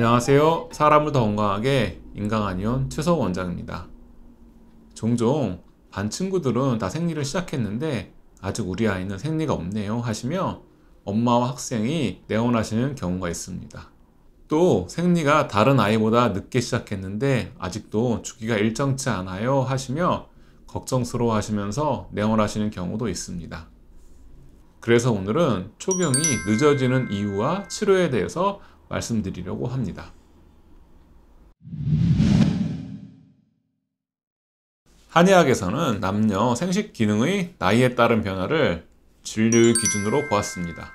안녕하세요. 사람을 더 건강하게 인강아니온 최석 원장입니다. 종종 반 친구들은 다 생리를 시작했는데 아직 우리 아이는 생리가 없네요 하시며 엄마와 학생이 내원하시는 경우가 있습니다. 또 생리가 다른 아이보다 늦게 시작했는데 아직도 주기가 일정치 않아요 하시며 걱정스러워 하시면서 내원하시는 경우도 있습니다. 그래서 오늘은 초경이 늦어지는 이유와 치료에 대해서 말씀드리려고 합니다. 한의학에서는 남녀 생식 기능의 나이에 따른 변화를 진료의 기준으로 보았습니다.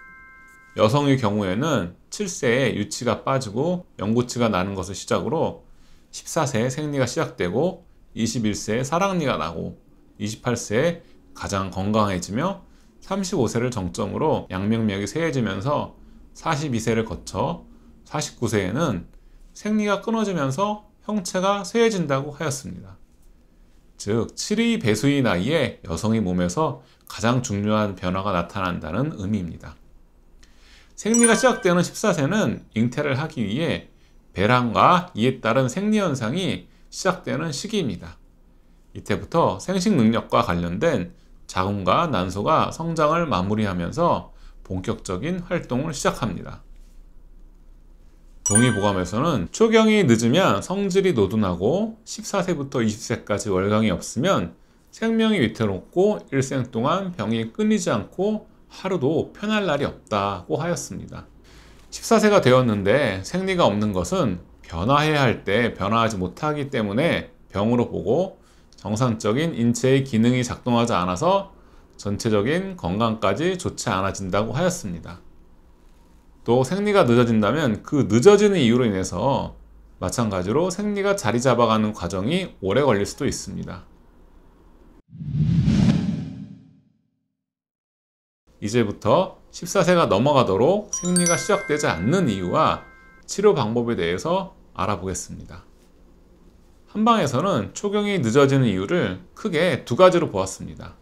여성의 경우에는 7세에 유치가 빠지고 연구치가 나는 것을 시작으로 14세에 생리가 시작되고 21세에 사랑니가 나고 28세에 가장 건강해지며 35세를 정점으로 양명맥이 세해지면서 42세를 거쳐 49세에는 생리가 끊어지면서 형체가 쇠해진다고 하였습니다. 즉, 7위 배수의 나이에 여성의 몸에서 가장 중요한 변화가 나타난다는 의미입니다. 생리가 시작되는 14세는 잉태를 하기 위해 배란과 이에 따른 생리현상이 시작되는 시기입니다. 이때부터 생식 능력과 관련된 자궁과 난소가 성장을 마무리하면서 본격적인 활동을 시작합니다. 동의보감에서는 초경이 늦으면 성질이 노둔하고 14세부터 20세까지 월경이 없으면 생명이 위태롭고 일생 동안 병이 끊이지 않고 하루도 편할 날이 없다고 하였습니다. 14세가 되었는데 생리가 없는 것은 변화해야 할 때 변화하지 못하기 때문에 병으로 보고 정상적인 인체의 기능이 작동하지 않아서 전체적인 건강까지 좋지 않아진다고 하였습니다. 또 생리가 늦어진다면 그 늦어지는 이유로 인해서 마찬가지로 생리가 자리 잡아가는 과정이 오래 걸릴 수도 있습니다. 이제부터 14세가 넘어가도록 생리가 시작되지 않는 이유와 치료 방법에 대해서 알아보겠습니다. 한방에서는 초경이 늦어지는 이유를 크게 두 가지로 보았습니다.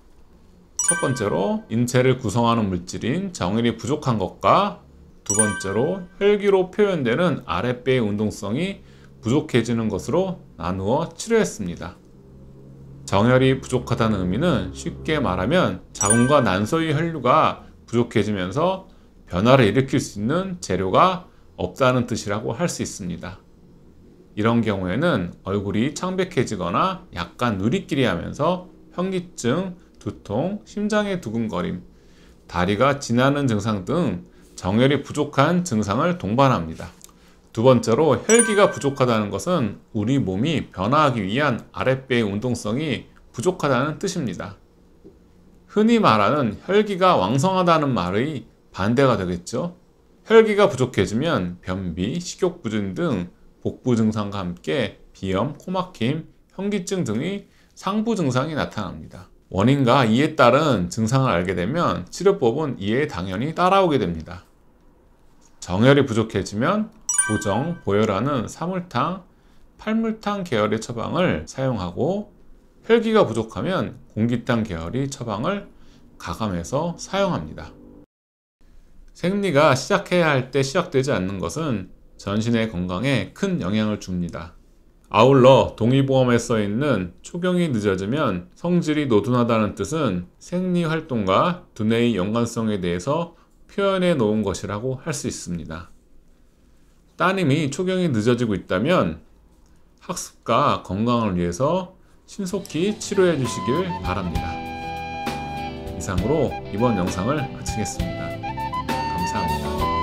첫 번째로 인체를 구성하는 물질인 정일이 부족한 것과 두 번째로 혈기로 표현되는 아랫배의 운동성이 부족해지는 것으로 나누어 치료했습니다. 정혈이 부족하다는 의미는 쉽게 말하면 자궁과 난소의 혈류가 부족해지면서 변화를 일으킬 수 있는 재료가 없다는 뜻이라고 할 수 있습니다. 이런 경우에는 얼굴이 창백해지거나 약간 누리끼리 하면서 현기증, 두통, 심장의 두근거림, 다리가 지나는 증상 등 정열이 부족한 증상을 동반합니다. 두 번째로 혈기가 부족하다는 것은 우리 몸이 변화하기 위한 아랫배의 운동성이 부족하다는 뜻입니다. 흔히 말하는 혈기가 왕성하다는 말의 반대가 되겠죠. 혈기가 부족해지면 변비, 식욕 부진 등 복부 증상과 함께 비염, 코막힘, 현기증 등의 상부 증상이 나타납니다. 원인과 이에 따른 증상을 알게 되면 치료법은 이에 당연히 따라오게 됩니다. 정혈이 부족해지면 보정, 보혈하는 사물탕, 팔물탕 계열의 처방을 사용하고 혈기가 부족하면 공기탕 계열의 처방을 가감해서 사용합니다. 생리가 시작해야 할 때 시작되지 않는 것은 전신의 건강에 큰 영향을 줍니다. 아울러 동의보험에 써 있는 초경이 늦어지면 성질이 노둔하다는 뜻은 생리 활동과 두뇌의 연관성에 대해서 표현해 놓은 것이라고 할 수 있습니다. 따님이 초경이 늦어지고 있다면 학습과 건강을 위해서 신속히 치료해 주시길 바랍니다. 이상으로 이번 영상을 마치겠습니다. 감사합니다.